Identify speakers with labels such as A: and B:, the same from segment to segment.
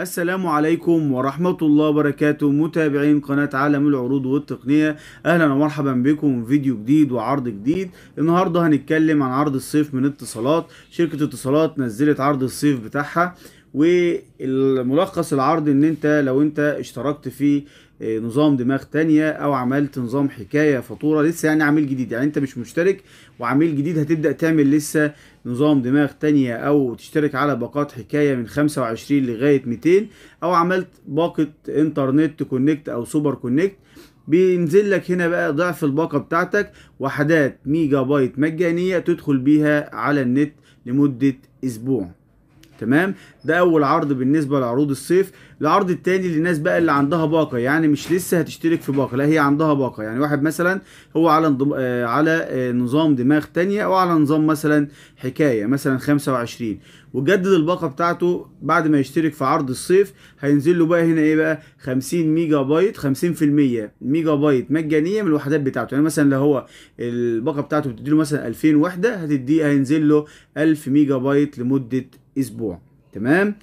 A: السلام عليكم ورحمة الله وبركاته متابعين قناة عالم العروض والتقنية أهلا ومرحبا بكم فيديو جديد وعرض جديد النهاردة هنتكلم عن عرض الصيف من اتصالات شركة اتصالات نزلت عرض الصيف بتاعها والملخص العرض ان انت لو انت اشتركت في آه، نظام دماغ تانية او عملت نظام حكاية فاتورة لسه يعني عميل جديد يعني انت مش مشترك وعميل جديد هتبدأ تعمل لسه نظام دماغ تانية او تشترك على باقات حكاية من 25 لغاية 200 او عملت باقة انترنت كونكت او سوبر كونكت بينزل لك هنا بقى ضعف الباقة بتاعتك وحدات ميجا بايت مجانية تدخل بيها على النت لمدة اسبوع تمام ده اول عرض بالنسبه لعروض الصيف العرض التاني للناس بقى اللي عندها باقه يعني مش لسه هتشترك في باقه لا هي عندها باقه يعني واحد مثلا هو على انضم... آه على آه نظام دماغ تانية او على نظام مثلا حكايه مثلا 25 وجدد الباقه بتاعته بعد ما يشترك في عرض الصيف هينزل له بقى هنا ايه بقى 50 ميجا بايت 50% ميجا بايت مجانيه من الوحدات بتاعته يعني مثلا لو هو الباقه بتاعته بتدي له مثلا 2000 وحده هتدي هينزل له 1000 ميجا بايت لمده اسبوع تمام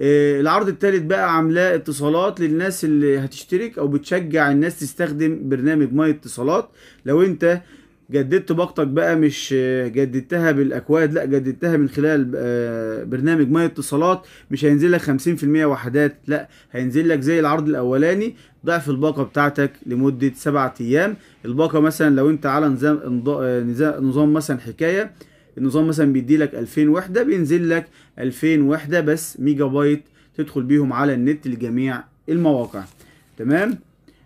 A: آه العرض الثالث بقى عاملاه اتصالات للناس اللي هتشترك او بتشجع الناس تستخدم برنامج ماي اتصالات لو انت جددت باقتك بقى مش جددتها بالاكواد لا جددتها من خلال آه، برنامج ماي اتصالات مش هينزل لك 50% وحدات لا هينزل لك زي العرض الاولاني ضعف الباقه بتاعتك لمده 7 ايام الباقه مثلا لو انت على نظام آه، نظام مثلا حكايه النظام مثلا بيدي لك 2000 وحده بينزل لك 2000 وحده بس ميجا بايت تدخل بيهم على النت لجميع المواقع تمام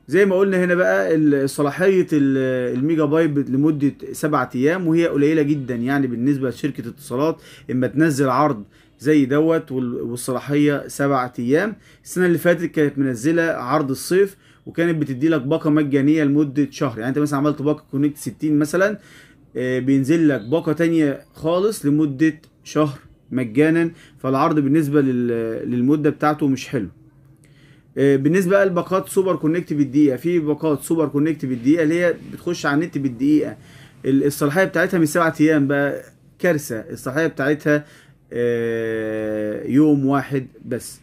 A: زي ما قلنا هنا بقى الصلاحيه الميجا بايت لمده 7 ايام وهي قليله جدا يعني بالنسبه لشركه اتصالات اما تنزل عرض زي دوت والصلاحيه 7 ايام السنه اللي فاتت كانت منزله عرض الصيف وكانت بتدي لك باقه مجانيه لمده شهر يعني انت مثلا عملت باقه كونكت 60 مثلا آه، بينزل لك باقة تانية خالص لمدة شهر مجانا فالعرض بالنسبة للمدة بتاعته مش حلو آه، بالنسبة لباقات سوبر كونكت بالدقيقة في باقات سوبر كونكت بالدقيقة اللي هي بتخش على النت بالدقيقة الصلاحية بتاعتها من سبعة أيام بقى كارثة الصلاحية بتاعتها آه، يوم واحد بس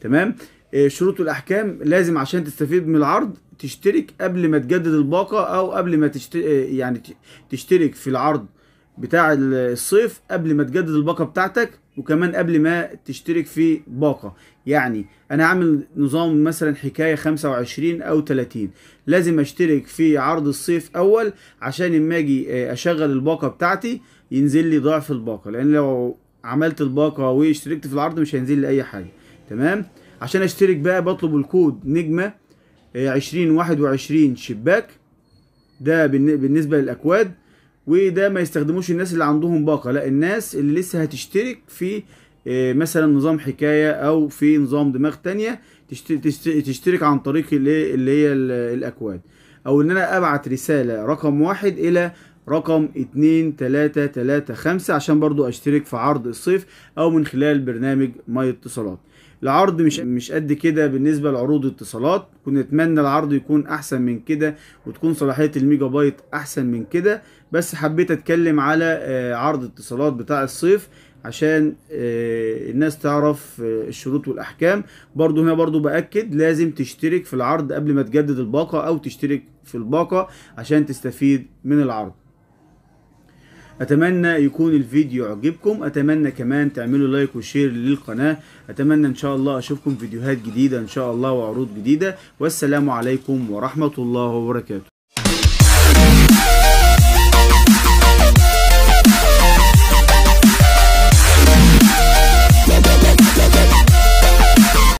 A: تمام آه، شروط الاحكام لازم عشان تستفيد من العرض تشترك قبل ما تجدد الباقه او قبل ما تشترك آه، يعني تشترك في العرض بتاع الصيف قبل ما تجدد الباقه بتاعتك وكمان قبل ما تشترك في باقه يعني انا هعمل نظام مثلا حكايه 25 او 30 لازم اشترك في عرض الصيف اول عشان اما اجي آه، اشغل الباقه بتاعتي ينزل لي ضعف الباقه لان لو عملت الباقه واشتركت في العرض مش هينزل لي اي حاجه تمام عشان اشترك بقى بطلب الكود نجمة آه، عشرين واحد وعشرين شباك ده بالنسبة للأكواد وده ما يستخدموش الناس اللي عندهم باقة لا الناس اللي لسه هتشترك في آه، مثلا نظام حكاية أو في نظام دماغ تانية تشترك عن طريق اللي هي الأكواد أو إن أنا أبعت رسالة رقم واحد إلى رقم اتنين تلاتة تلاتة خمسة عشان برضو أشترك في عرض الصيف أو من خلال برنامج ماي اتصالات العرض مش مش قد كده بالنسبه لعروض اتصالات كنا نتمنى العرض يكون احسن من كده وتكون صلاحيه الميجا بايت احسن من كده بس حبيت اتكلم على آه، عرض اتصالات بتاع الصيف عشان آه، الناس تعرف آه، الشروط والاحكام برضو هنا برضو باكد لازم تشترك في العرض قبل ما تجدد الباقه او تشترك في الباقه عشان تستفيد من العرض اتمنى يكون الفيديو عجبكم اتمنى كمان تعملوا لايك وشير للقناه اتمنى ان شاء الله اشوفكم فيديوهات جديده ان شاء الله وعروض جديده والسلام عليكم ورحمه الله وبركاته